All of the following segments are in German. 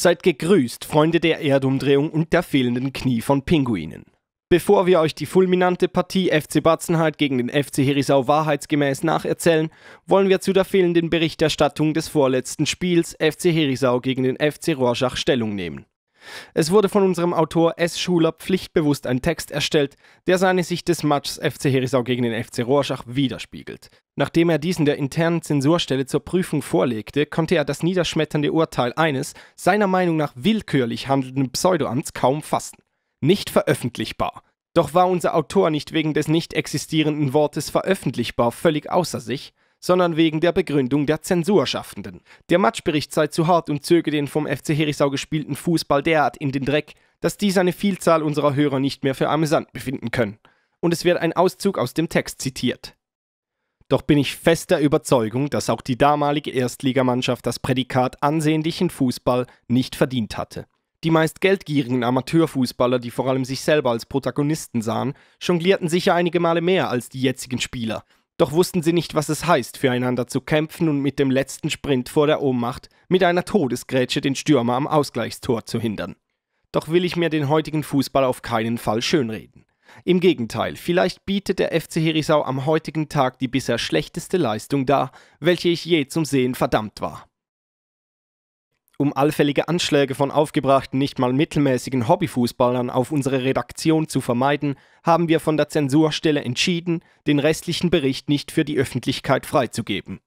Seid gegrüßt, Freunde der Erdumdrehung und der fehlenden Knie von Pinguinen. Bevor wir euch die fulminante Partie FC Batzenheit gegen den FC Herisau wahrheitsgemäß nacherzählen, wollen wir zu der fehlenden Berichterstattung des vorletzten Spiels FC Herisau gegen den FC Rorschach Stellung nehmen. Es wurde von unserem Autor S. Schuler pflichtbewusst ein Text erstellt, der seine Sicht des Matchs FC Herisau gegen den FC Rorschach widerspiegelt. Nachdem er diesen der internen Zensurstelle zur Prüfung vorlegte, konnte er das niederschmetternde Urteil eines, seiner Meinung nach willkürlich handelnden Pseudoamts kaum fassen. Nicht veröffentlichbar. Doch war unser Autor nicht wegen des nicht existierenden Wortes veröffentlichbar völlig außer sich, sondern wegen der Begründung der Zensurschaffenden. Der Matchbericht sei zu hart und zöge den vom FC Herisau gespielten Fußball derart in den Dreck, dass dies eine Vielzahl unserer Hörer nicht mehr für amüsant befinden können. Und es wird ein Auszug aus dem Text zitiert. Doch bin ich fester Überzeugung, dass auch die damalige Erstligamannschaft das Prädikat ansehnlichen Fußball nicht verdient hatte. Die meist geldgierigen Amateurfußballer, die vor allem sich selber als Protagonisten sahen, jonglierten sicher einige Male mehr als die jetzigen Spieler, doch wussten sie nicht, was es heißt, füreinander zu kämpfen und mit dem letzten Sprint vor der Ohnmacht mit einer Todesgrätsche den Stürmer am Ausgleichstor zu hindern. Doch will ich mir den heutigen Fußball auf keinen Fall schönreden. Im Gegenteil, vielleicht bietet der FC Herisau am heutigen Tag die bisher schlechteste Leistung dar, welche ich je zum Sehen verdammt war um allfällige Anschläge von aufgebrachten, nicht mal mittelmäßigen Hobbyfußballern auf unsere Redaktion zu vermeiden, haben wir von der Zensurstelle entschieden, den restlichen Bericht nicht für die Öffentlichkeit freizugeben.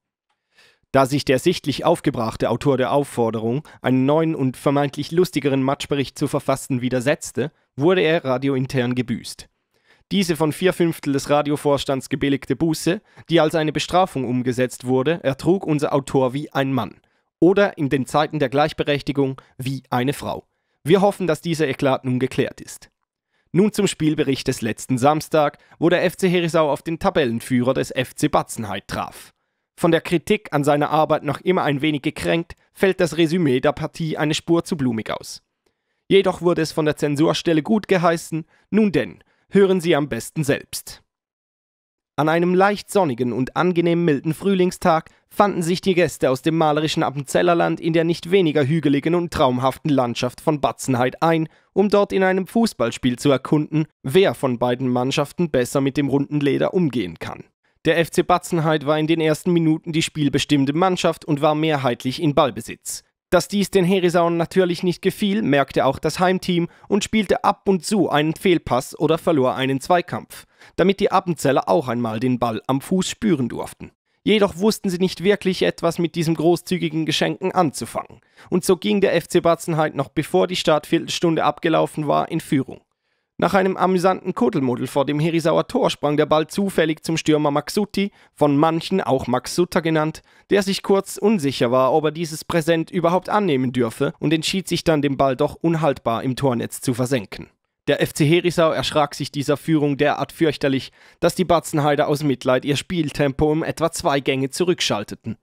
Da sich der sichtlich aufgebrachte Autor der Aufforderung, einen neuen und vermeintlich lustigeren Matschbericht zu verfassen, widersetzte, wurde er radiointern gebüßt. Diese von vier Fünftel des Radiovorstands gebilligte Buße, die als eine Bestrafung umgesetzt wurde, ertrug unser Autor wie ein Mann – oder in den Zeiten der Gleichberechtigung wie eine Frau. Wir hoffen, dass dieser Eklat nun geklärt ist. Nun zum Spielbericht des letzten Samstag, wo der FC Herisau auf den Tabellenführer des FC Batzenheit traf. Von der Kritik an seiner Arbeit noch immer ein wenig gekränkt, fällt das Resümee der Partie eine Spur zu blumig aus. Jedoch wurde es von der Zensurstelle gut geheißen, nun denn, hören Sie am besten selbst. An einem leicht sonnigen und angenehm milden Frühlingstag fanden sich die Gäste aus dem malerischen Appenzellerland in der nicht weniger hügeligen und traumhaften Landschaft von Batzenheit ein, um dort in einem Fußballspiel zu erkunden, wer von beiden Mannschaften besser mit dem runden Leder umgehen kann. Der FC Batzenheit war in den ersten Minuten die spielbestimmte Mannschaft und war mehrheitlich in Ballbesitz. Dass dies den Herisauern natürlich nicht gefiel, merkte auch das Heimteam und spielte ab und zu einen Fehlpass oder verlor einen Zweikampf, damit die Appenzeller auch einmal den Ball am Fuß spüren durften. Jedoch wussten sie nicht wirklich etwas mit diesem großzügigen Geschenken anzufangen. Und so ging der FC Batzenheit noch bevor die Startviertelstunde abgelaufen war in Führung. Nach einem amüsanten Kuddelmuddel vor dem Herisauer Tor sprang der Ball zufällig zum Stürmer Maxuti, von manchen auch Maxutta genannt, der sich kurz unsicher war, ob er dieses Präsent überhaupt annehmen dürfe und entschied sich dann, den Ball doch unhaltbar im Tornetz zu versenken. Der FC Herisau erschrak sich dieser Führung derart fürchterlich, dass die Batzenheider aus Mitleid ihr Spieltempo um etwa zwei Gänge zurückschalteten.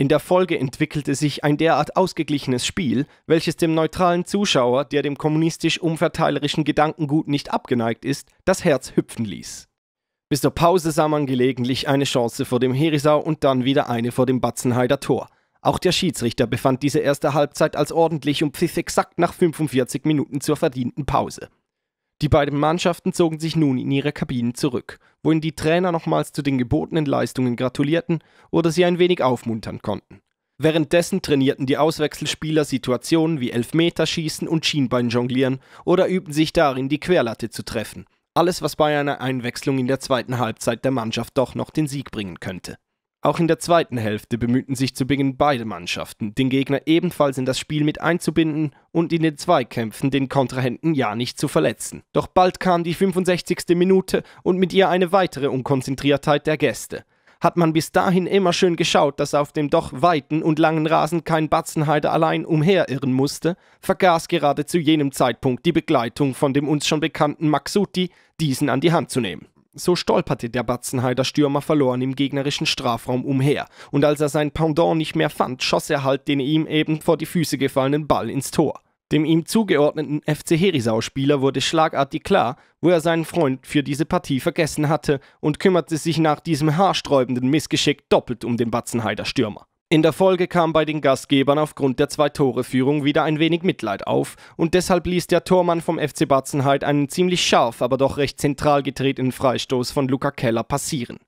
In der Folge entwickelte sich ein derart ausgeglichenes Spiel, welches dem neutralen Zuschauer, der dem kommunistisch-umverteilerischen Gedankengut nicht abgeneigt ist, das Herz hüpfen ließ. Bis zur Pause sah man gelegentlich eine Chance vor dem Herisau und dann wieder eine vor dem Batzenheider Tor. Auch der Schiedsrichter befand diese erste Halbzeit als ordentlich und pfiff exakt nach 45 Minuten zur verdienten Pause. Die beiden Mannschaften zogen sich nun in ihre Kabinen zurück wohin die Trainer nochmals zu den gebotenen Leistungen gratulierten oder sie ein wenig aufmuntern konnten. Währenddessen trainierten die Auswechselspieler Situationen wie Elfmeterschießen und Schienbeinjonglieren oder übten sich darin, die Querlatte zu treffen. Alles, was bei einer Einwechslung in der zweiten Halbzeit der Mannschaft doch noch den Sieg bringen könnte. Auch in der zweiten Hälfte bemühten sich zu Beginn beide Mannschaften, den Gegner ebenfalls in das Spiel mit einzubinden und in den Zweikämpfen den Kontrahenten ja nicht zu verletzen. Doch bald kam die 65. Minute und mit ihr eine weitere Unkonzentriertheit der Gäste. Hat man bis dahin immer schön geschaut, dass auf dem doch weiten und langen Rasen kein Batzenheider allein umherirren musste, vergaß gerade zu jenem Zeitpunkt die Begleitung von dem uns schon bekannten Maxuti, diesen an die Hand zu nehmen. So stolperte der Batzenheider Stürmer verloren im gegnerischen Strafraum umher, und als er sein Pendant nicht mehr fand, schoss er halt den ihm eben vor die Füße gefallenen Ball ins Tor. Dem ihm zugeordneten FC Herisau-Spieler wurde schlagartig klar, wo er seinen Freund für diese Partie vergessen hatte und kümmerte sich nach diesem haarsträubenden Missgeschick doppelt um den Batzenheider Stürmer. In der Folge kam bei den Gastgebern aufgrund der Zwei-Tore-Führung wieder ein wenig Mitleid auf und deshalb ließ der Tormann vom FC Batzenheit einen ziemlich scharf, aber doch recht zentral getretenen Freistoß von Luca Keller passieren.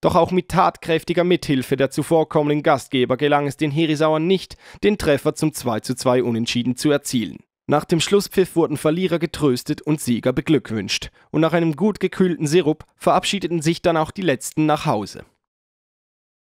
Doch auch mit tatkräftiger Mithilfe der zuvorkommenden Gastgeber gelang es den Herisauern nicht, den Treffer zum 2:2 Unentschieden zu erzielen. Nach dem Schlusspfiff wurden Verlierer getröstet und Sieger beglückwünscht. Und nach einem gut gekühlten Sirup verabschiedeten sich dann auch die Letzten nach Hause.